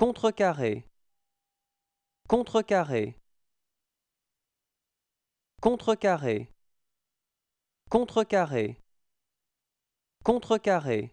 contrecarré contrecarré contrecarré contrecarré Contrecarré.